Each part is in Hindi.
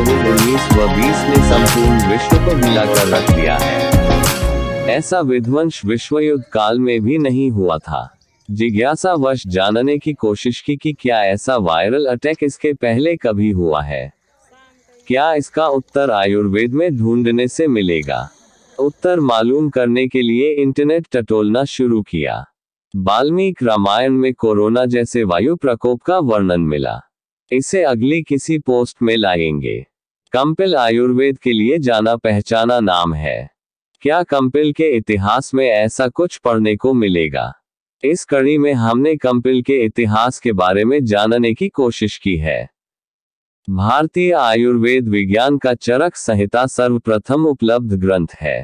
कोविड उन्नीस व बीस ने संपूर्ण विश्व को कर रख दिया है ऐसा विध्वंस विश्व युद्ध काल में भी नहीं हुआ था जिज्ञासा वश जानने की कोशिश की कि क्या ऐसा वायरल अटैक इसके पहले कभी हुआ है क्या इसका उत्तर आयुर्वेद में ढूंढने से मिलेगा उत्तर मालूम करने के लिए इंटरनेट टटोलना शुरू किया वाल्मीकि रामायण में कोरोना जैसे वायु प्रकोप का वर्णन मिला इसे अगली किसी पोस्ट में लाएंगे कंपिल आयुर्वेद के लिए जाना पहचाना नाम है क्या कंपिल के इतिहास में ऐसा कुछ पढ़ने को मिलेगा इस कड़ी में हमने कंपिल के इतिहास के बारे में जानने की कोशिश की है भारतीय आयुर्वेद विज्ञान का चरक संहिता सर्वप्रथम उपलब्ध ग्रंथ है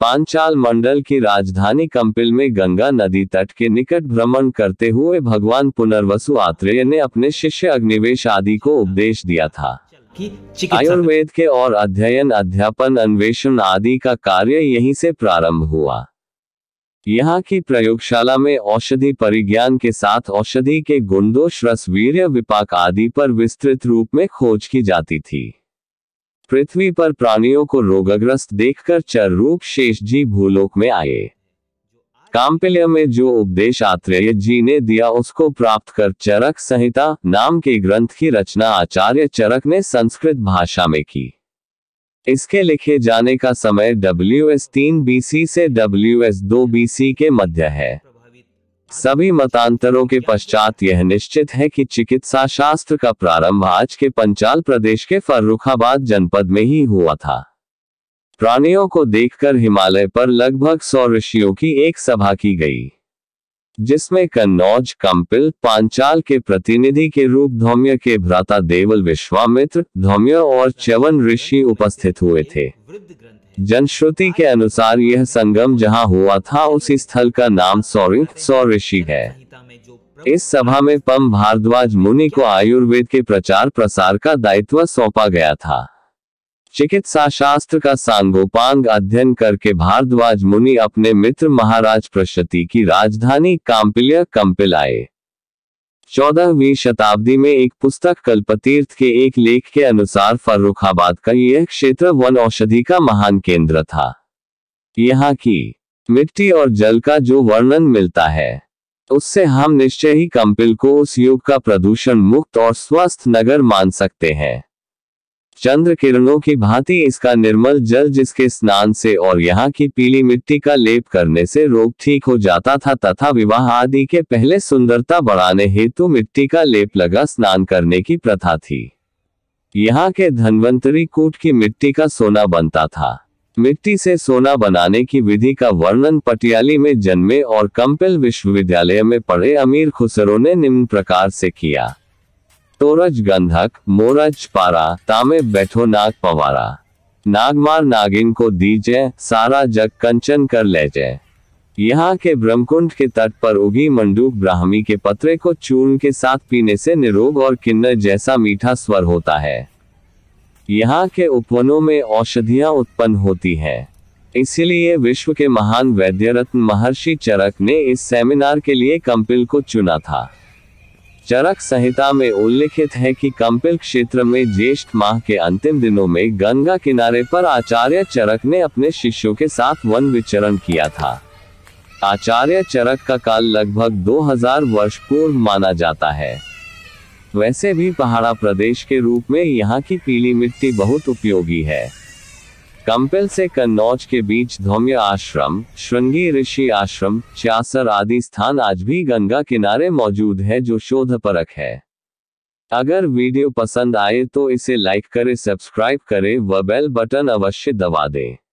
पांचाल मंडल की राजधानी कंपिल में गंगा नदी तट के निकट भ्रमण करते हुए भगवान पुनर्वसु आत्रेय ने अपने शिष्य अग्निवेश आदि को उपदेश दिया था कि आयुर्वेद के और अध्ययन अध्यापन अन्वेषण आदि का कार्य यहीं से प्रारंभ हुआ यहाँ की प्रयोगशाला में औषधि परिज्ञान के साथ औषधि के गुणदोष रस वीर्य विपाक आदि पर विस्तृत रूप में खोज की जाती थी पृथ्वी पर प्राणियों को रोगग्रस्त देखकर चर रूप शेष जी भूलोक में आए काम्पिल्य में जो उपदेश आत्रेय जी ने दिया उसको प्राप्त कर चरक संहिता नाम के ग्रंथ की रचना आचार्य चरक ने संस्कृत भाषा में की इसके लिखे जाने का समय डब्ल्यू एस तीन बी सी से डब्ल्यू एस दो बी सी के मध्य है सभी मतांतरों के पश्चात यह निश्चित है कि चिकित्सा शास्त्र का प्रारंभ आज के पंचाल प्रदेश के फर्रुखाबाद जनपद में ही हुआ था प्राणियों को देखकर हिमालय पर लगभग सौ ऋषियों की एक सभा की गई जिसमें कन्नौज कंपिल पांचाल के प्रतिनिधि के रूप धौम्य के भ्राता देवल विश्वामित्र धौम्य और चवन ऋषि उपस्थित हुए थे जनश्रुति के अनुसार यह संगम जहां हुआ था उसी स्थल का नाम सौरिंग सौ ऋषि है इस सभा में पम भारद्वाज मुनि को आयुर्वेद के प्रचार प्रसार का दायित्व सौंपा गया था चिकित्सा शास्त्र का सांगोपांग अध्ययन करके भारद्वाज मुनि अपने मित्र महाराज प्रशति की राजधानी काम्पिल्य कंपिल आए चौदहवीं शताब्दी में एक पुस्तक कल्पतीर्थ के एक लेख के अनुसार फर्रुखाबाद का यह क्षेत्र वन औषधि का महान केंद्र था यहाँ की मिट्टी और जल का जो वर्णन मिलता है उससे हम निश्चय ही कंपिल को उस युग का प्रदूषण मुक्त और स्वस्थ नगर मान सकते हैं चंद्र किरणों की भांति इसका निर्मल जल जिसके स्नान से और यहाँ की पीली मिट्टी का लेप करने से रोग ठीक हो जाता था तथा विवाह आदि के पहले सुंदरता बढ़ाने हेतु मिट्टी का लेप लगा स्नान करने की प्रथा थी यहाँ के धनवंतरी कूट की मिट्टी का सोना बनता था मिट्टी से सोना बनाने की विधि का वर्णन पटियाली में जन्मे और कंपेल विश्वविद्यालय में पढ़े अमीर खुसरो ने निम्न प्रकार से किया तोरज गंधक मोरज पारा तामे बैठो नाग पवारा नागमार नागिन को दीजे सारा जग कंचन कर ले जाए यहाँ के ब्रह्मकुंड के तट पर उगी मंडूक ब्राह्मी के पत्रे को चूर्ण के साथ पीने से निरोग और किन्नर जैसा मीठा स्वर होता है यहाँ के उपवनों में औषधिया उत्पन्न होती हैं इसलिए विश्व के महान वैद्यरत्न महर्षि चरक ने इस सेमिनार के लिए कंपिल को चुना था चरक संहिता में उल्लिखित है कि कंपिल क्षेत्र में ज्येष्ठ माह के अंतिम दिनों में गंगा किनारे पर आचार्य चरक ने अपने शिष्यों के साथ वन विचरण किया था आचार्य चरक का काल लगभग 2000 वर्ष पूर्व माना जाता है वैसे भी पहाड़ा प्रदेश के रूप में यहाँ की पीली मिट्टी बहुत उपयोगी है कंपेल से कन्नौज के बीच धौम्य आश्रम श्रृंगी ऋषि आश्रम च्यासर आदि स्थान आज भी गंगा किनारे मौजूद है जो शोध परक है अगर वीडियो पसंद आए तो इसे लाइक करें सब्सक्राइब करें व बेल बटन अवश्य दबा दें